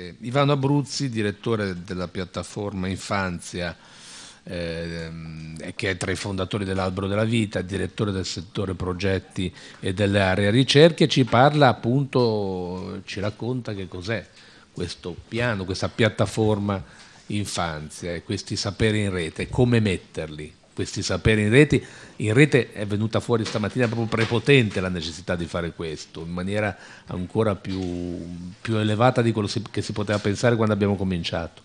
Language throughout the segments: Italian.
importante. Ivano Abruzzi, direttore della piattaforma Infanzia, eh, che è tra i fondatori dell'Albero della Vita, direttore del settore progetti e dell'area ricerche, ci parla appunto, ci racconta che cos'è questo piano, questa piattaforma infanzia e questi saperi in rete, come metterli questi saperi in rete. In rete è venuta fuori stamattina proprio prepotente la necessità di fare questo, in maniera ancora più, più elevata di quello che si poteva pensare quando abbiamo cominciato.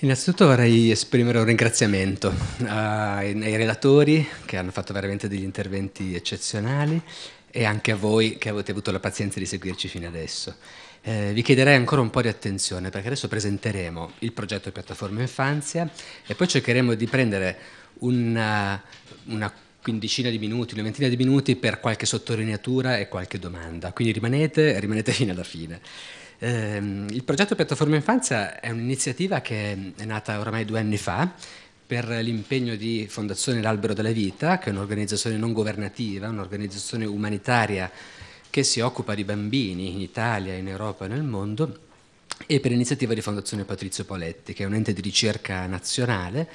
Innanzitutto vorrei esprimere un ringraziamento ah, ai relatori che hanno fatto veramente degli interventi eccezionali e anche a voi che avete avuto la pazienza di seguirci fino adesso. Eh, vi chiederei ancora un po' di attenzione perché adesso presenteremo il progetto Piattaforma Infanzia e poi cercheremo di prendere una, una quindicina di minuti, una ventina di minuti per qualche sottolineatura e qualche domanda. Quindi rimanete, rimanete fino alla fine. Eh, il progetto Piattaforma Infanzia è un'iniziativa che è nata oramai due anni fa per l'impegno di Fondazione L'Albero della Vita, che è un'organizzazione non governativa, un'organizzazione umanitaria che si occupa di bambini in Italia, in Europa e nel mondo e per iniziativa di Fondazione Patrizio Poletti, che è un ente di ricerca nazionale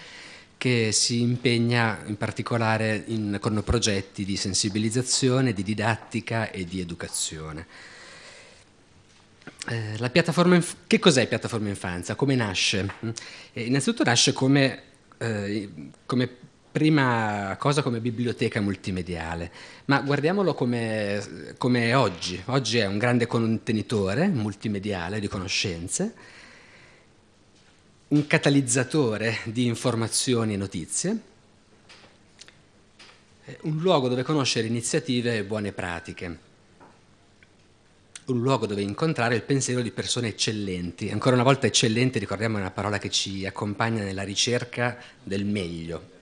che si impegna in particolare in, con progetti di sensibilizzazione, di didattica e di educazione. Eh, la piattaforma inf- che cos'è piattaforma infanzia? Come nasce? Mm? Eh, innanzitutto nasce come, eh, come prima cosa come biblioteca multimediale, ma guardiamolo come, come oggi. Oggi è un grande contenitore multimediale di conoscenze, un catalizzatore di informazioni e notizie, un luogo dove conoscere iniziative e buone pratiche, un luogo dove incontrare il pensiero di persone eccellenti. Ancora una volta eccellente, ricordiamo, è una parola che ci accompagna nella ricerca del meglio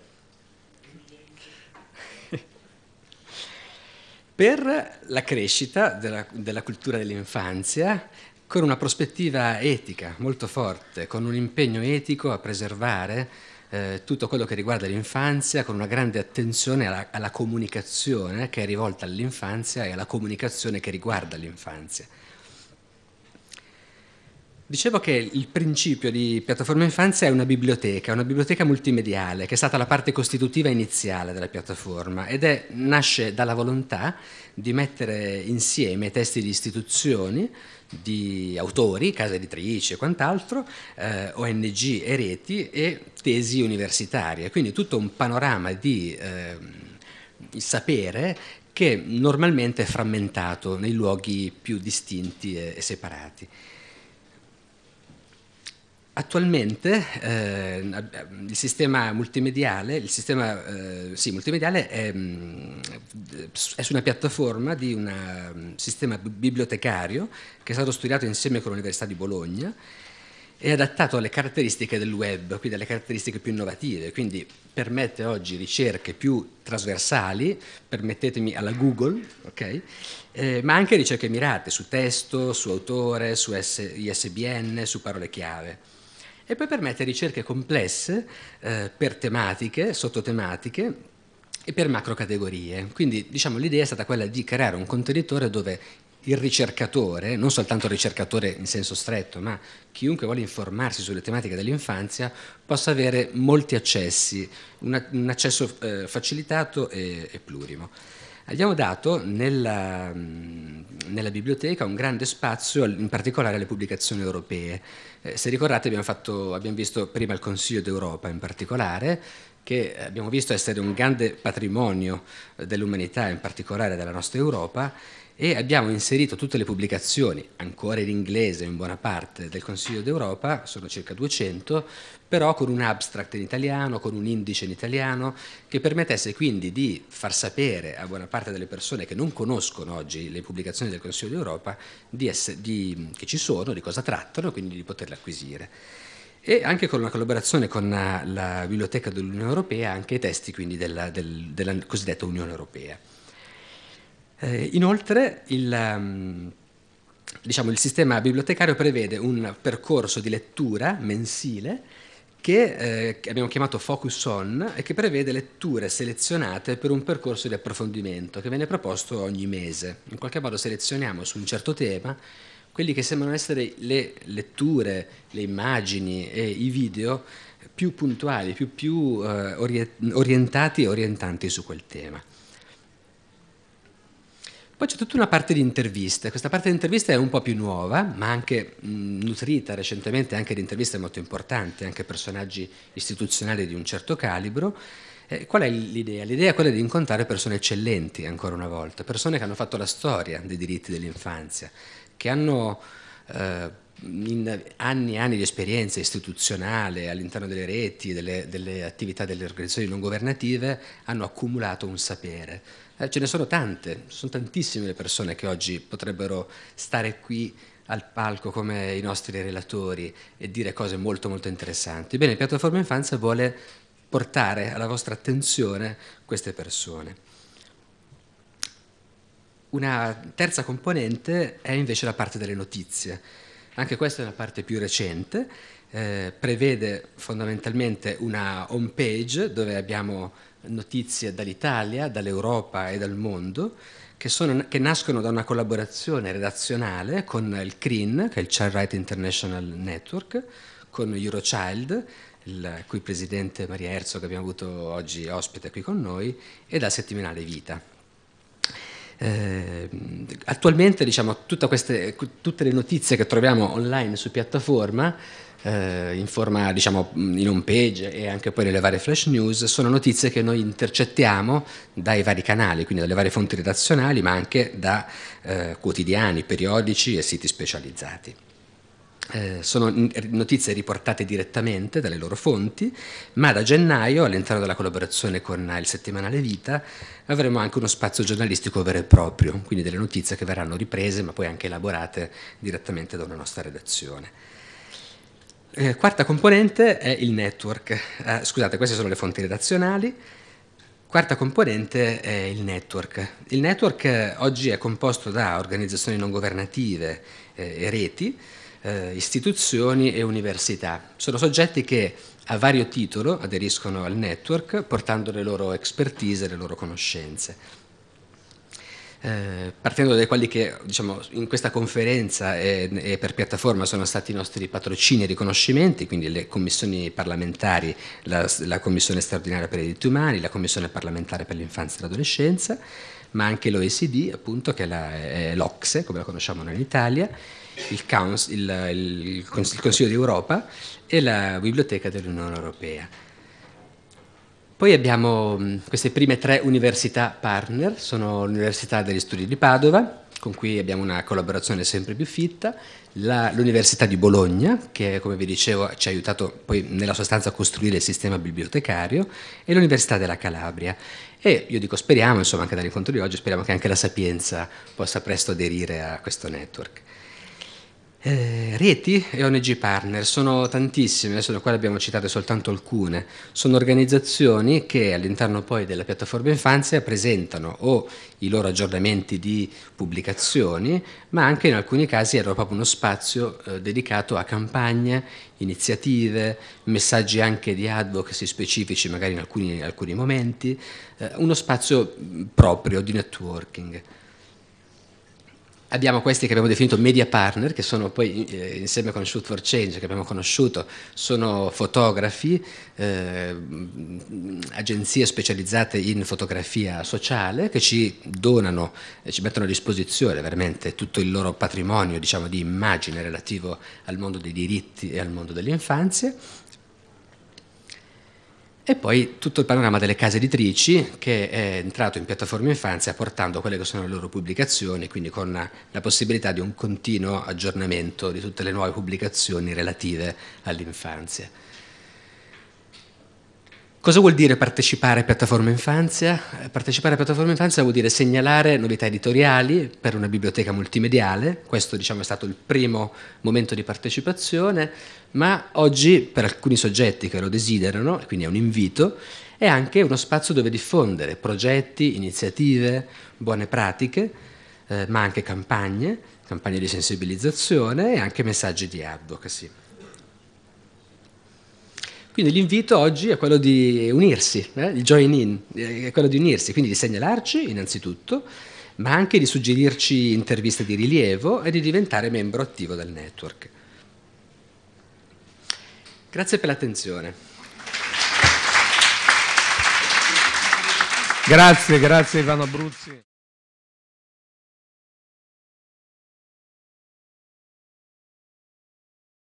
per la crescita della, della cultura dell'infanzia con una prospettiva etica molto forte, con un impegno etico a preservare eh, tutto quello che riguarda l'infanzia, con una grande attenzione alla, alla comunicazione che è rivolta all'infanzia e alla comunicazione che riguarda l'infanzia. Dicevo che il principio di Piattaforma Infanzia è una biblioteca, una biblioteca multimediale, che è stata la parte costitutiva iniziale della piattaforma ed è, nasce dalla volontà di mettere insieme testi di istituzioni, di autori, case editrici e quant'altro, eh, ONG e reti e tesi universitarie, quindi tutto un panorama di eh, sapere che normalmente è frammentato nei luoghi più distinti e, e separati. Attualmente eh, ehm, il sistema multimediale, il sistema, eh, sì, multimediale è, mm, è, su una piattaforma di un mm, sistema bibliotecario che è stato studiato insieme con l'Università di Bologna e adattato alle caratteristiche del web, quindi alle caratteristiche più innovative, quindi permette oggi ricerche più trasversali, permettetemi alla Google, okay? eh, ma anche ricerche mirate su testo, su autore, su ISBN, su parole chiave e poi permette ricerche complesse eh, per tematiche, sottotematiche e per macrocategorie. Quindi diciamo, l'idea è stata quella di creare un contenitore dove il ricercatore, non soltanto il ricercatore in senso stretto, ma chiunque vuole informarsi sulle tematiche dell'infanzia possa avere molti accessi, un, accesso eh, facilitato e plurimo. Abbiamo dato nella, nella biblioteca un grande spazio in particolare alle pubblicazioni europee. Eh, se ricordate abbiamo, fatto, abbiamo visto prima il Consiglio d'Europa in particolare, che eh, abbiamo visto essere un grande patrimonio dell'umanità, in particolare della nostra Europa, e abbiamo inserito tutte le pubblicazioni, ancora in inglese in buona parte, del Consiglio d'Europa, sono circa 200, però con un abstract in italiano, con un indice in italiano, che permettesse quindi di far sapere a buona parte delle persone che non conoscono oggi le pubblicazioni del Consiglio d'Europa di di, che ci sono, di cosa trattano, quindi di poterle acquisire. E anche con una collaborazione con eh, la Biblioteca dell'Unione Europea, anche i testi quindi della, del, della cosiddetta Unione Europea. Eh, inoltre il, um, diciamo, il, sistema bibliotecario prevede un percorso di lettura mensile che, eh, abbiamo chiamato Focus On e che prevede letture selezionate per un percorso di approfondimento che viene proposto ogni mese. In qualche modo selezioniamo su un certo tema quelli che sembrano essere le letture, le immagini e i video più puntuali, più, più eh, orientati e orientanti su quel tema. Poi c'è tutta una parte di interviste, questa parte di interviste è un po' più nuova, ma anche mh, nutrita recentemente anche di interviste molto importanti, anche personaggi istituzionali di un certo calibro. Eh, qual è l'idea? L'idea è quella di incontrare persone eccellenti, ancora una volta, persone che hanno fatto la storia dei diritti dell'infanzia, che hanno eh, in anni e anni di esperienza istituzionale all'interno delle reti, delle, delle attività delle organizzazioni non governative, hanno accumulato un sapere. Eh, ce ne sono tante, sono tantissime le persone che oggi potrebbero stare qui al palco come i nostri relatori e dire cose molto molto interessanti. Bene, Piattaforma Infanzia vuole portare alla vostra attenzione queste persone. Una terza componente è invece la parte delle notizie. Anche questa è una parte più recente, eh, prevede fondamentalmente una home page dove abbiamo notizie dall'Italia, dall'Europa e dal mondo che, sono, che, nascono da una collaborazione redazionale con il CRIN, che è il Child Right International Network, con Eurochild, il cui presidente Maria Herzog abbiamo avuto oggi ospite qui con noi, e dal settimanale Vita. Eh, attualmente diciamo, queste, tutte le notizie che troviamo online su piattaforma eh, in forma diciamo in home page e anche poi nelle varie flash news sono notizie che noi intercettiamo dai vari canali, quindi dalle varie fonti redazionali ma anche da eh, quotidiani, periodici e siti specializzati. Eh, sono notizie riportate direttamente dalle loro fonti, ma da gennaio, all'interno della collaborazione con il settimanale Vita, avremo anche uno spazio giornalistico vero e proprio, quindi delle notizie che verranno riprese ma poi anche elaborate direttamente da una nostra redazione. Eh, quarta componente è il network. Eh, scusate, queste sono le fonti redazionali. Quarta componente è il network. Il network oggi è composto da organizzazioni non governative eh, e reti eh, istituzioni e università. Sono soggetti che a vario titolo aderiscono al network portando le loro expertise e le loro conoscenze. Eh, partendo da quelli che diciamo, in questa conferenza e, e, per piattaforma sono stati i nostri patrocini e riconoscimenti, quindi le commissioni parlamentari, la, la Commissione straordinaria per i diritti umani, la Commissione parlamentare per l'infanzia e l'adolescenza, ma anche l'OECD, appunto, che è, la, è l'Ocse, come la conosciamo noi in Italia, il, Council, il, il, il Consiglio d'Europa e la Biblioteca dell'Unione Europea. Poi abbiamo queste prime tre università partner, sono l'Università degli Studi di Padova, con cui abbiamo una collaborazione sempre più fitta, la, l'Università di Bologna, che come vi dicevo ci ha aiutato poi nella sostanza a costruire il sistema bibliotecario, e l'Università della Calabria. E io dico speriamo, insomma anche dall'incontro di oggi, speriamo che anche la Sapienza possa presto aderire a questo network. Eh, reti e ONG partner sono tantissime, adesso da qua abbiamo citate soltanto alcune. Sono organizzazioni che all'interno poi della piattaforma infanzia presentano o i loro aggiornamenti di pubblicazioni, ma anche in alcuni casi era proprio uno spazio eh, dedicato a campagne, iniziative, messaggi anche di advocacy specifici magari in alcuni, in alcuni momenti, eh, uno spazio mm, proprio di networking abbiamo questi che abbiamo definito media partner, che sono poi eh, insieme con Shoot for Change, che abbiamo conosciuto, sono fotografi, eh, agenzie specializzate in fotografia sociale, che ci donano e eh, ci mettono a disposizione veramente tutto il loro patrimonio diciamo, di immagine relativo al mondo dei diritti e al mondo dell'infanzia e poi tutto il panorama delle case editrici che è entrato in piattaforma infanzia portando quelle che sono le loro pubblicazioni, quindi con la possibilità di un continuo aggiornamento di tutte le nuove pubblicazioni relative all'infanzia. Cosa vuol dire partecipare a Piattaforma Infanzia? Partecipare a Piattaforma Infanzia vuol dire segnalare novità editoriali per una biblioteca multimediale, questo diciamo, è stato il primo momento di partecipazione, ma oggi per alcuni soggetti che lo desiderano, quindi è un invito, è anche uno spazio dove diffondere progetti, iniziative, buone pratiche, eh, ma anche campagne, campagne di sensibilizzazione e anche messaggi di advocacy. Quindi l'invito oggi è quello di unirsi, eh? il join in, eh, è quello di unirsi, quindi di segnalarci innanzitutto, ma anche di suggerirci interviste di rilievo e di diventare membro attivo del network. Grazie per l'attenzione. Grazie, grazie Ivano Abruzzi.